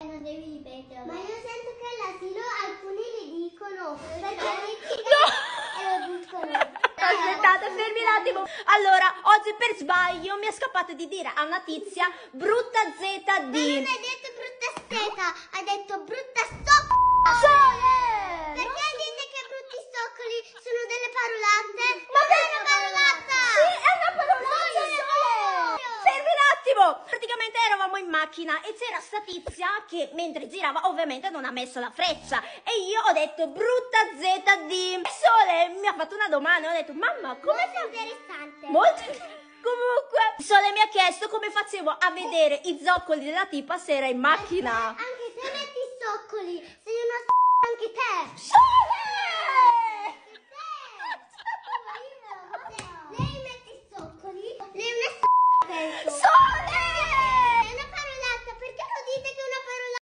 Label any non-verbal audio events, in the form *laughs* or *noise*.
Non devi ripetere. Ma io sento che all'asilo alcuni li dicono. Eh, perché eh, no. e lo dicono. Aspettate, fermi un attimo. Allora, oggi per sbaglio mi è scappato di dire a una tizia brutta Z di. Ma non hai detto brutta seta, ha detto brutta stoccoli. Sì, eh! perché no. dite che brutti stoccoli sono delle parolacce? arrivo! Praticamente eravamo in macchina e c'era sta tizia che mentre girava ovviamente non ha messo la freccia e io ho detto brutta ZD. E Sole mi ha fatto una domanda, ho detto mamma come Molto interessante. Molto *laughs* Comunque, Sole mi ha chiesto come facevo a vedere i zoccoli della tipa se era in macchina. Anche se metti i zoccoli